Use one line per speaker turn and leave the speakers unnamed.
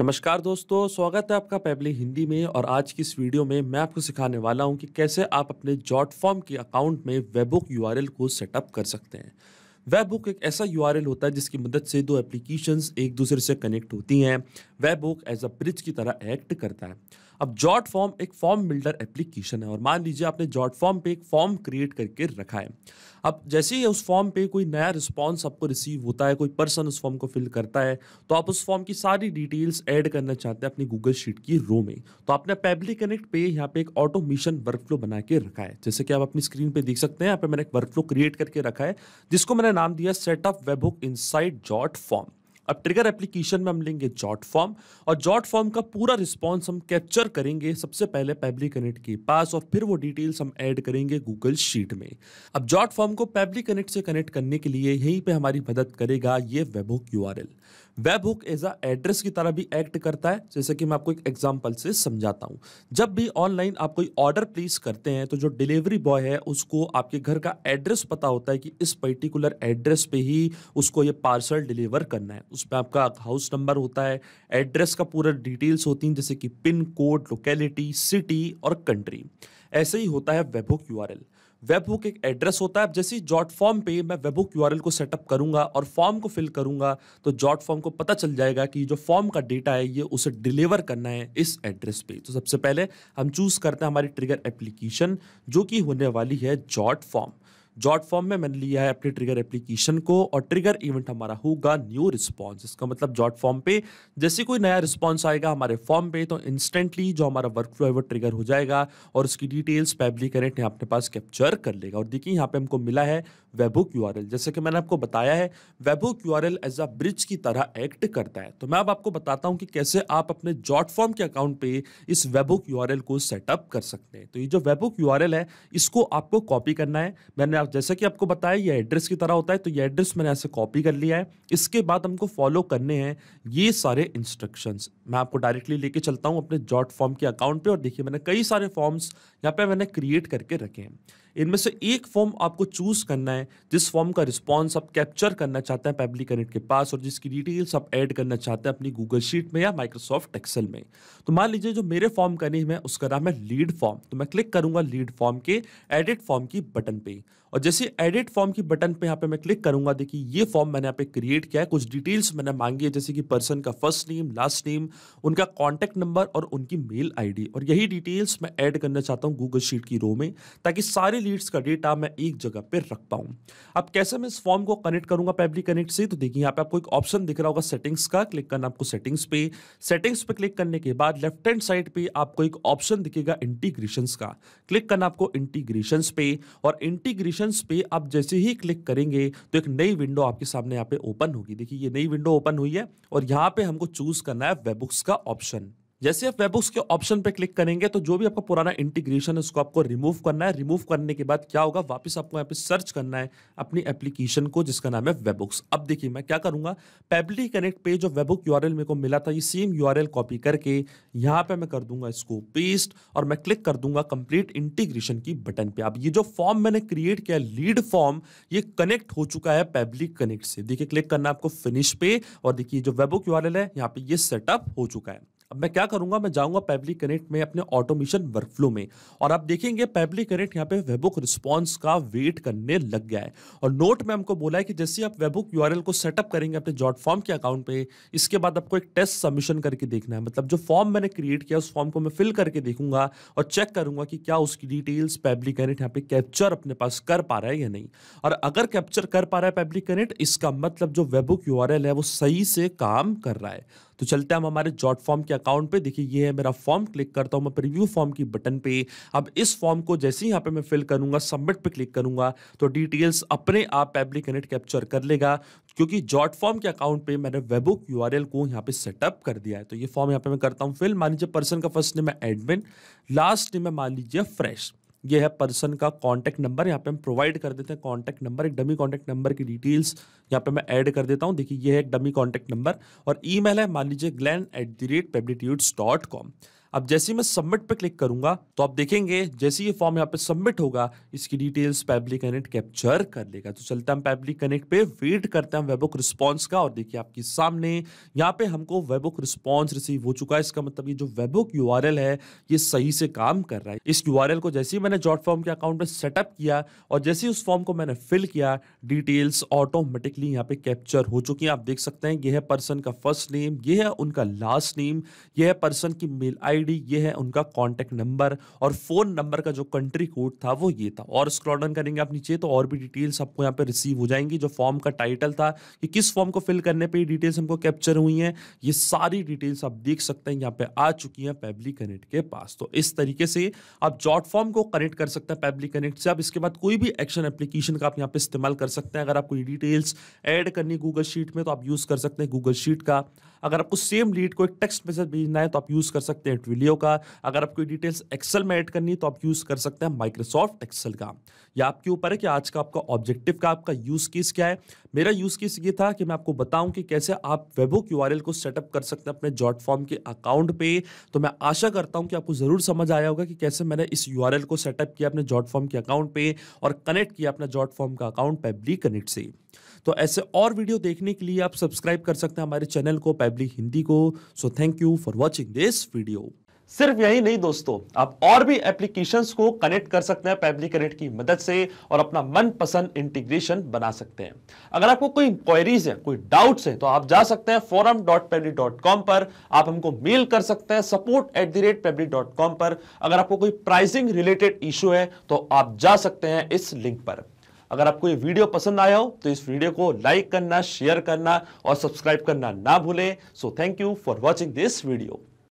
नमस्कार दोस्तों स्वागत है आपका पैबली हिंदी में और आज की इस वीडियो में मैं आपको सिखाने वाला हूं कि कैसे आप अपने जॉट फॉर्म के अकाउंट में वेबुक यूआरएल को सेटअप कर सकते हैं वेबुक एक ऐसा यू होता है जिसकी मदद से दो एप्लीकेशंस एक दूसरे से कनेक्ट होती हैं वेबुक एज अ ब्रिज की तरह एक्ट करता है अब जॉट फॉर्म एक फॉर्म बिल्डर एप्लीकेशन है और मान लीजिए आपने जॉट फॉर्म पे एक फॉर्म क्रिएट करके रखा है अब जैसे ही उस फॉर्म पे कोई नया रिस्पॉन्स आपको रिसीव होता है कोई पर्सन उस फॉर्म को फिल करता है तो आप उस फॉर्म की सारी डिटेल्स ऐड करना चाहते हैं अपनी गूगल शीट की रो में तो आपने पेबली कनेक्ट पे यहाँ पे एक ऑटोमेशन वर्क फ्लो बना के रखा है जैसे कि आप अपनी स्क्रीन पे देख सकते हैं यहाँ पे मैंने एक वर्क फ्लो क्रिएट करके रखा है जिसको मैंने नाम दिया setup webhook inside Jotform अब ट्रिगर एप्लीकेशन में हम लेंगे जॉट फॉर्म और जॉट फॉर्म का पूरा रिस्पॉन्स हम कैप्चर करेंगे सबसे पहले कनेक्ट के पास और फिर वो डिटेल्स हम ऐड करेंगे गूगल शीट में अब जॉट फॉर्म को कनेक्ट से कनेक्ट करने के लिए यहीं पे हमारी मदद करेगा ये webhook U R L webhook as a address की तरह भी एक्ट करता है जैसे कि मैं आपको एक एग्जाम्पल से समझाता हूँ जब भी ऑनलाइन आप कोई ऑर्डर प्लेस करते हैं तो जो डिलीवरी बॉय है उसको आपके घर का एड्रेस पता होता है कि इस पर्टिकुलर एड्रेस पे ही उसको ये पार्सल डिलीवर करना है उसमें आपका हाउस नंबर होता है एड्रेस का पूरा डिटेल्स होती हैं जैसे कि पिन कोड लोकेलिटी सिटी और कंट्री ऐसे ही होता है वेबहुक यू वेबहुक एक एड्रेस होता है जैसे जॉट फॉर्म पे मैं वेबहुक यू को सेटअप करूंगा और फॉर्म को फिल करूंगा तो जॉट फॉर्म को पता चल जाएगा कि जो फॉर्म का डेटा है ये उसे डिलीवर करना है इस एड्रेस पे तो सबसे पहले हम चूज़ करते हैं हमारी ट्रिगर एप्लीकेशन जो कि होने वाली है जॉट फॉर्म जॉट फॉर्म में मैंने लिया है अपने ट्रिगर एप्लीकेशन को और ट्रिगर इवेंट हमारा होगा न्यू रिस्पॉन्स इसका मतलब जॉट फॉर्म पे जैसे कोई नया रिस्पॉन्स आएगा हमारे फॉर्म पे तो इंस्टेंटली जो हमारा वर्क फ्लो है वो ट्रिगर हो जाएगा और उसकी डिटेल्स पैबली करेंट यहाँ अपने पास कैप्चर कर लेगा और देखिए यहाँ पे हमको मिला है वेबो क्यू जैसे कि मैंने आपको बताया है webhook as a bridge की तरह एक्ट करता है तो मैं अब आपको बताता हूँ कि कैसे आप अपने जॉट फॉर्म के अकाउंट पे इस वेबो क्यू को सेटअप कर सकते हैं तो ये जो वेबो क्यू है इसको आपको कॉपी करना है मैंने जैसा कि आपको बताया ये एड्रेस की तरह होता है तो ये एड्रेस मैंने ऐसे कॉपी कर लिया है इसके बाद हमको फॉलो करने हैं ये सारे इंस्ट्रक्शंस मैं आपको डायरेक्टली लेके चलता हूँ अपने जॉट फॉर्म के अकाउंट पे और देखिए मैंने कई सारे फॉर्म्स यहाँ पे मैंने क्रिएट करके रखे हैं इनमें से एक फॉर्म आपको चूज़ करना है जिस फॉर्म का रिस्पॉन्स आप कैप्चर करना चाहते हैं पब्लिक कनेक्ट के पास और जिसकी डिटेल्स आप ऐड करना चाहते हैं अपनी गूगल शीट में या माइक्रोसॉफ्ट एक्सेल में तो मान लीजिए जो मेरे फॉर्म का नहीं है उसका नाम है लीड फॉर्म तो मैं क्लिक करूंगा लीड फॉर्म के एडिट फॉर्म की बटन पे और जैसे एडिट फॉर्म की बटन पे यहाँ पे मैं क्लिक करूंगा देखिए ये फॉर्म मैंने यहाँ पे क्रिएट किया है कुछ डिटेल्स मैंने मांगी है जैसे कि पर्सन का फर्स्ट नेम लास्ट नेम उनका कॉन्टैक्ट नंबर और उनकी मेल आईडी और यही डिटेल्स मैं ऐड करना चाहता हूँ गूगल शीट की रो में ताकि सारे लीड्स का डेटा मैं एक जगह पर रख पाऊँ अब कैसे मैं इस फॉर्म को कनेक्ट करूँगा पैबली कनेक्ट से तो देखिए यहाँ पे आपको एक ऑप्शन दिख रहा होगा सेटिंग्स का क्लिक करना आपको सेटिंग्स पे सेटिंग्स पे क्लिक करने के बाद लेफ्ट हैंड साइड पे आपको एक ऑप्शन दिखेगा इंटीग्रेशन का क्लिक करना आपको इंटीग्रेशन पे और इंटीग्रेशन पे आप जैसे ही क्लिक करेंगे तो एक नई विंडो आपके सामने यहाँ पे ओपन होगी देखिए ये नई विंडो ओपन हुई है और यहाँ पे हमको चूज करना है वेबुक बुक्स का ऑप्शन जैसे आप वेबुक्स के ऑप्शन पे क्लिक करेंगे तो जो भी आपका पुराना इंटीग्रेशन है उसको आपको रिमूव करना है रिमूव करने के बाद क्या होगा वापस आपको यहाँ पे सर्च करना है अपनी एप्लीकेशन को जिसका नाम है वेबुक्स अब देखिए मैं क्या करूँगा पेबली कनेक्ट पे जो वेबुक यू मेरे को मिला था ये सेम यू कॉपी करके यहाँ पर मैं कर दूंगा इसको पेस्ट और मैं क्लिक कर दूंगा कंप्लीट इंटीग्रेशन की बटन पर अब ये जो फॉर्म मैंने क्रिएट किया लीड फॉर्म ये कनेक्ट हो चुका है पेबली कनेक्ट से देखिए क्लिक करना आपको फिनिश पे और देखिए जो वेबुक यू है यहाँ पे ये सेटअप हो चुका है अब मैं क्या करूंगा मैं जाऊंगा पैब्लिक कनेक्ट में अपने ऑटोमेशन वर्कफ्लो में और आप देखेंगे पैब्लिक कनेक्ट यहाँ पे वेबुक रिस्पॉन्स का वेट करने लग गया है और नोट में हमको बोला है कि जैसे आप वेबुक यू को सेटअप करेंगे अपने जॉट फॉर्म के अकाउंट पे इसके बाद आपको एक टेस्ट सबमिशन करके देखना है मतलब जो फॉर्म मैंने क्रिएट किया उस फॉर्म को मैं फिल करके देखूंगा और चेक करूंगा कि क्या उसकी डिटेल्स पैब्लिक कनेक्ट यहाँ पे कैप्चर अपने पास कर पा रहा है या नहीं और अगर कैप्चर कर पा रहा है पैब्लिक कनेक्ट इसका मतलब जो वेबुक यू है वो सही से काम कर रहा है तो चलते हम हमारे जॉट फॉर्म के अकाउंट पे देखिए ये है मेरा फॉर्म क्लिक करता हूँ मैं प्रीव्यू फॉर्म की बटन पे अब इस फॉर्म को जैसे ही यहाँ पे मैं फिल करूंगा सबमिट पे क्लिक करूंगा तो डिटेल्स अपने आप पैब्लिक यूनिट कैप्चर कर लेगा क्योंकि जॉट फॉर्म के अकाउंट पे मैंने वेबुक यू को यहाँ पे सेटअप कर दिया है तो ये फॉर्म यहाँ पे मैं करता हूँ फिल मान लीजिए पर्सन का फर्स्ट नेम है एडमिन लास्ट नेम है मान लीजिए फ्रेश ये है पर्सन का कॉन्टैक्ट नंबर यहाँ पे हम प्रोवाइड कर देते हैं कॉन्टैक्ट नंबर एक डमी कॉन्टैक्ट नंबर की डिटेल्स यहाँ पे मैं ऐड कर देता हूँ देखिए ये है एक डमी कॉन्टैक्ट नंबर और ईमेल है मान लीजिए Glen at the rate Pabblitudes dot com अब जैसे मैं सबमिट पे क्लिक करूंगा तो आप देखेंगे जैसे ये फॉर्म यहाँ पे सबमिट होगा इसकी डिटेल्स पैब्लिक कनेक्ट कैप्चर कर लेगा तो चलते हम पैब्लिक कनेक्ट पे वेट करते हैं वेबुक रिस्पॉन्स का और देखिए आपके सामने यहाँ पे हमको वेबुक रिस्पॉन्स रिसीव हो चुका है इसका मतलब ये जो वेबुक यू है ये सही से काम कर रहा है इस यू को जैसे ही मैंने जॉट फॉर्म के अकाउंट में सेटअप किया और जैसे ही उस फॉर्म को मैंने फिल किया डिटेल्स ऑटोमेटिकली यहाँ पे कैप्चर हो चुकी है आप देख सकते हैं यह है पर्सन का फर्स्ट नेम यह है उनका लास्ट नेम यह है पर्सन की मेल आई आईडी ये है उनका कॉन्टैक्ट नंबर और फ़ोन नंबर का जो कंट्री कोड था वो ये था और स्क्रॉल डाउन करेंगे आप नीचे तो और भी डिटेल्स आपको यहाँ पे रिसीव हो जाएंगी जो फॉर्म का टाइटल था कि किस फॉर्म को फिल करने पर डिटेल्स हमको कैप्चर हुई हैं ये सारी डिटेल्स आप देख सकते हैं यहाँ पे आ चुकी हैं पेबली कनेक्ट के पास तो इस तरीके से आप जॉट फॉर्म को कनेक्ट कर सकते हैं पेबली कनेक्ट से आप इसके बाद कोई भी एक्शन एप्लीकेशन का आप यहाँ पे इस्तेमाल कर सकते हैं अगर आपको डिटेल्स एड करनी गूगल शीट में तो आप यूज़ कर सकते हैं गूगल शीट का अगर आपको सेम लीड को एक टेक्स्ट मैसेज भेजना है तो आप यूज़ कर सकते हैं ट्विलियो का अगर आपको डिटेल्स एक्सेल में ऐड करनी है तो आप यूज़ कर सकते हैं माइक्रोसॉफ्ट एक्सेल का या आपके ऊपर है कि आज का आपका ऑब्जेक्टिव का आपका यूज़ केस क्या है मेरा यूज़ केस ये था कि मैं आपको बताऊं कि कैसे आप वेबो क्यू को सेटअप कर सकते हैं अपने जॉट फॉर्म के अकाउंट पे तो मैं आशा करता हूं कि आपको ज़रूर समझ आया होगा कि कैसे मैंने इस यू को सेटअप किया अपने जॉट फॉर्म के अकाउंट पे और कनेक्ट किया अपना जॉट फॉर्म का अकाउंट पेबली कनेक्ट से तो ऐसे और वीडियो देखने के लिए आप सब्सक्राइब कर सकते हैं हमारे चैनल को लाइवली हिंदी को so thank you for watching this video सिर्फ यही नहीं दोस्तों आप और भी एप्लीकेशंस को कनेक्ट कर सकते हैं पैबली कनेक्ट की मदद से और अपना मनपसंद इंटीग्रेशन बना सकते हैं अगर आपको कोई इंक्वायरीज है कोई डाउट्स है तो आप जा सकते हैं forum dot Pabbly dot com पर आप हमको मेल कर सकते हैं support at the rate Pabbly dot com पर अगर आपको कोई प्राइसिंग रिलेटेड इशू है तो आप जा सकते हैं इस लिंक पर अगर आपको ये वीडियो पसंद आया हो तो इस वीडियो को लाइक करना शेयर करना और सब्सक्राइब करना ना भूलें so thank you for watching this video